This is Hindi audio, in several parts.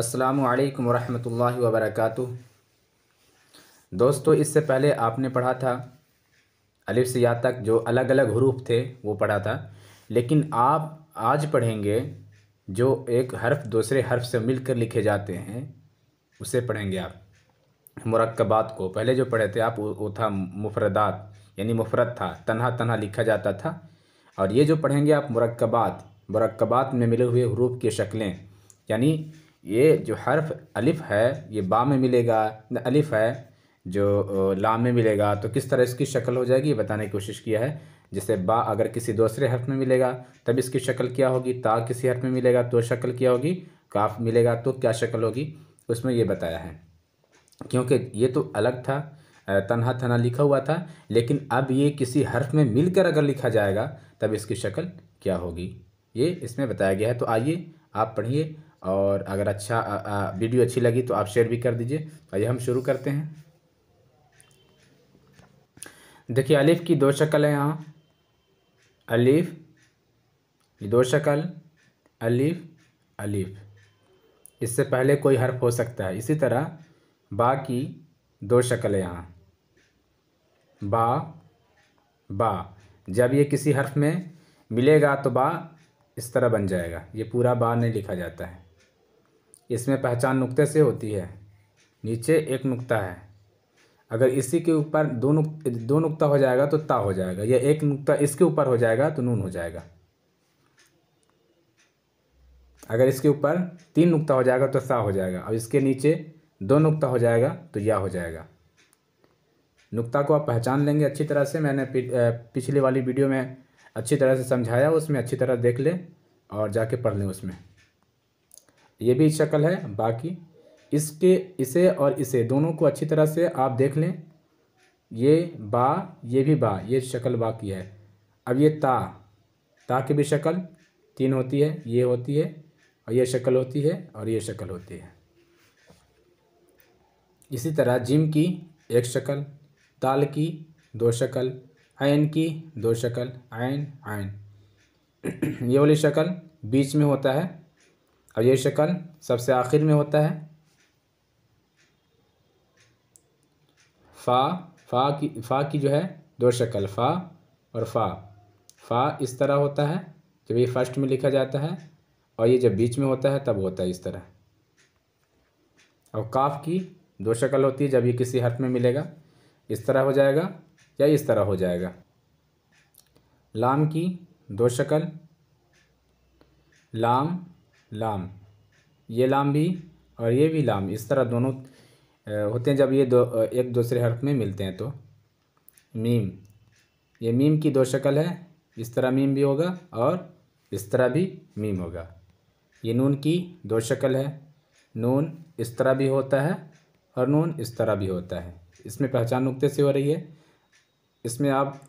अस्सलाम वालेकुम रहमतुल्लाहि व दोस्तों इससे पहले आपने पढ़ा था अलिफ से या तक जो अलग अलग हरूफ थे वो पढ़ा था लेकिन आप आज पढ़ेंगे जो एक हर्फ दूसरे हर्फ से मिलकर लिखे जाते हैं उसे पढ़ेंगे आप मरकबात को पहले जो पढ़े थे आप वो था मुफरदात यानी मुफरत था तनहा तनहा लिखा जाता था और ये जो पढ़ेंगे आप मरकबात मरकबात में मिले हुए हरूफ की शक्लें यानी ये जो हर्फ अलिफ़ है ये बा में मिलेगा अलिफ़ है जो लाम में मिलेगा तो किस तरह इसकी शक्ल हो जाएगी बताने की कोशिश किया है जैसे बा अगर किसी दूसरे हर्फ में मिलेगा तब इसकी शक्ल क्या होगी ता किसी हर्फ में मिलेगा तो शक्ल क्या होगी काफ मिलेगा तो क्या शक्ल होगी उसमें ये बताया है क्योंकि ये तो अलग था तनहा थना लिखा हुआ था लेकिन अब ये किसी हर्फ में मिलकर अगर लिखा जाएगा तब इसकी शक्ल क्या होगी ये इसमें बताया गया है तो आइए आप पढ़िए और अगर अच्छा आ, आ, वीडियो अच्छी लगी तो आप शेयर भी कर दीजिए आइए हम शुरू करते हैं देखिए अलिफ की दो शक्ल है यहाँ अलिफ दो शक्ल अलिफ अलिफ इससे पहले कोई हर्फ हो सकता है इसी तरह बा की दो शक्ल है यहाँ बा बा जब ये किसी हर्फ में मिलेगा तो बा इस तरह बन जाएगा ये पूरा बा नहीं लिखा जाता है इसमें पहचान नुक्ते से होती है नीचे एक नुक्ता है अगर इसी के ऊपर दो नुक दो नुक्ता हो जाएगा तो ता हो जाएगा या एक नुक्ता इसके ऊपर हो जाएगा तो नून हो जाएगा अगर इसके ऊपर तीन नुक्ता हो जाएगा तो सा हो जाएगा और इसके नीचे दो नुक्ता हो जाएगा तो या हो जाएगा नुक्ता को आप पहचान लेंगे अच्छी तरह से मैंने पिछली वाली वीडियो में अच्छी तरह से समझाया उसमें अच्छी तरह देख लें और जाके पढ़ लें उसमें ये भी शक्ल है बाकी इसके इसे और इसे दोनों को अच्छी तरह से आप देख लें ये बा ये भी बा ये शक्ल बा की है अब ये ता ता की भी शक्ल तीन होती है ये होती है और ये शक्ल होती है और ये शक्ल होती है इसी तरह जिम की एक शक्ल ताल की दो शक्ल आयन की दो शक्ल आयन आयन ये वाली शक्ल बीच में होता है और ये शक्ल सबसे आखिर में होता है फ़ा फ़ा की फ़ा की जो है दो शक्ल फ़ा और फ़ा फ़ा इस तरह होता है जब ये फर्स्ट में लिखा जाता है और ये जब बीच में होता है तब होता है इस तरह और काफ की दो शक्ल होती है जब ये किसी हर्फ में मिलेगा इस तरह हो जाएगा या इस तरह हो जाएगा लाम की दो शक्ल लाम लाम ये लाम भी और ये भी लाम इस तरह दोनों होते हैं जब ये दो एक दूसरे हर्फ में मिलते हैं तो मीम ये मीम की दो शक्ल है इस तरह मीम भी होगा और इस तरह भी मीम होगा ये नून की दो शक्ल है नून इस तरह भी होता है और नून इस तरह भी होता है इसमें पहचान नुक्ते से हो रही है इसमें आप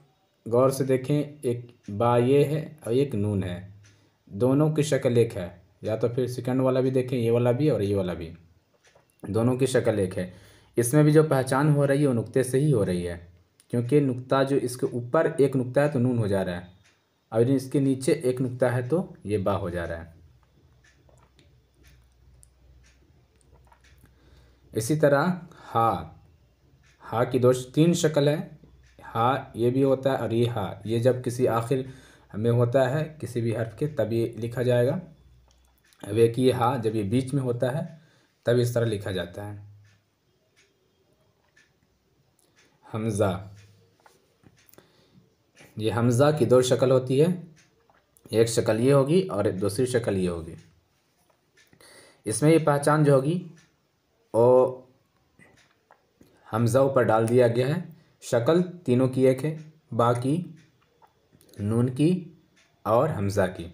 गौर से देखें एक बा ये है और एक नून है दोनों की शक्ल एक है या तो फिर सेकंड वाला भी देखें ये वाला भी और ये वाला भी दोनों की शक्ल एक है इसमें भी जो पहचान हो रही है वो नुकते से ही हो रही है क्योंकि नुकता जो इसके ऊपर एक नुकता है तो नून हो जा रहा है और इसके नीचे एक नुकता है तो ये बा हो जा रहा है इसी तरह हा हा की दो तीन शक्ल है हा ये भी होता है और ये हा ये जब किसी आखिर में होता है किसी भी हर्फ के तब ये लिखा जाएगा ये हा जब ये बीच में होता है तब इस तरह लिखा जाता है हमज़ा ये हमज़ा की दो शक्ल होती है एक शक्ल ये होगी और दूसरी शक्ल ये होगी इसमें ये पहचान जो होगी ओ हमज़ा ऊपर डाल दिया गया है शक्ल तीनों की एक है बा की नून की और हमज़ा की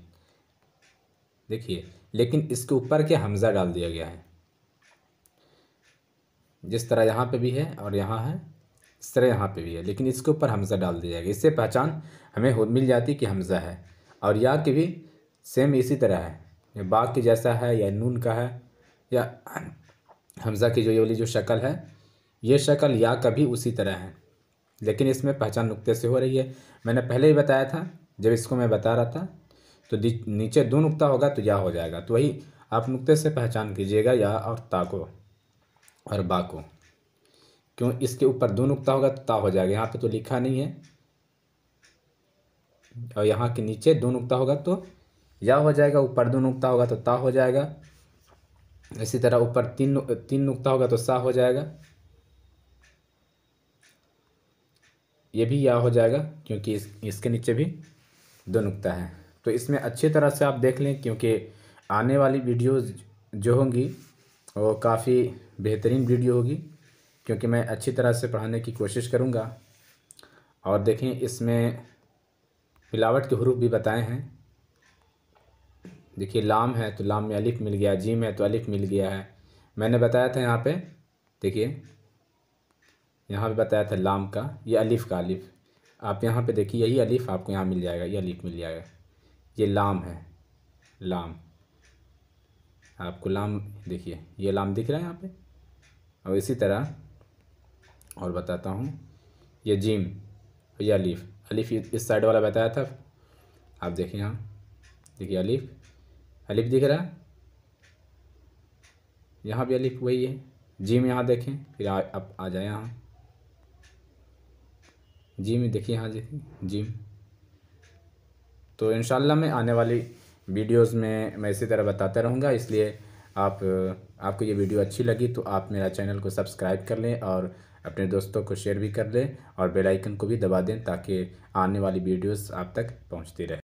देखिए लेकिन इसके ऊपर क्या हमज़ा डाल दिया गया है जिस तरह यहाँ पे भी है और यहाँ है इस तरह यहाँ पे भी है लेकिन इसके ऊपर हमज़ा डाल दिया जाएगा इससे पहचान हमें हो मिल जाती कि हमज़ा है और या के भी सेम इसी तरह है बाग के जैसा है या नून का है या हमज़ा की जो ये वाली जो शक्ल है ये शक्ल या का भी उसी तरह है लेकिन इसमें पहचान नुक्ते से हो रही है मैंने पहले ही बताया था जब इसको मैं बता रहा था तो नीचे दो नुकता होगा तो या हो जाएगा तो वही आप नुकते से पहचान कीजिएगा या और ता को और बा को क्यों इसके ऊपर दो नुकता होगा तो ता हो जाएगा यहाँ पे तो लिखा नहीं है और यहाँ के नीचे दो नुकता होगा तो या हो जाएगा ऊपर दो नुकता होगा तो ता हो जाएगा इसी तरह ऊपर तीन तीन नुकता होगा तो सा हो जाएगा ये भी या हो जाएगा क्योंकि इस, इसके नीचे भी दो नुकता है तो इसमें अच्छी तरह से आप देख लें क्योंकि आने वाली वीडियोज़ जो होंगी वो काफ़ी बेहतरीन वीडियो होगी क्योंकि मैं अच्छी तरह से पढ़ाने की कोशिश करूँगा और देखें इसमें मिलावट के हरूफ भी बताए हैं देखिए लाम है तो लाम में अलिफ मिल गया जीम है तो अलिफ मिल गया है मैंने बताया था यहाँ पे देखिए यहाँ पे बताया था लाम का ये अलिफ़ का अलिफ़ आप यहाँ पे देखिए यही अलिफ़ आपको यहाँ मिल जाएगा ये अलिफ़ मिल जाएगा ये लाम है लाम आपको लाम देखिए ये लाम दिख रहा है यहाँ पे और इसी तरह और बताता हूँ ये जीम ये अलीफ अलीफ इस साइड वाला बताया था आप देखिए यहाँ देखिए अलीफ अलीफ दिख रहा है यहाँ भी अलीफ वही है जीम यहाँ देखें फिर आ, आप आ जाए यहाँ जीम देखिए यहाँ देखिए जीम तो इन मैं आने वाली वीडियोस में मैं इसी तरह बताता रहूँगा इसलिए आप आपको ये वीडियो अच्छी लगी तो आप मेरा चैनल को सब्सक्राइब कर लें और अपने दोस्तों को शेयर भी कर लें और बेलाइकन को भी दबा दें ताकि आने वाली वीडियोज़ आप तक पहुँचती रहे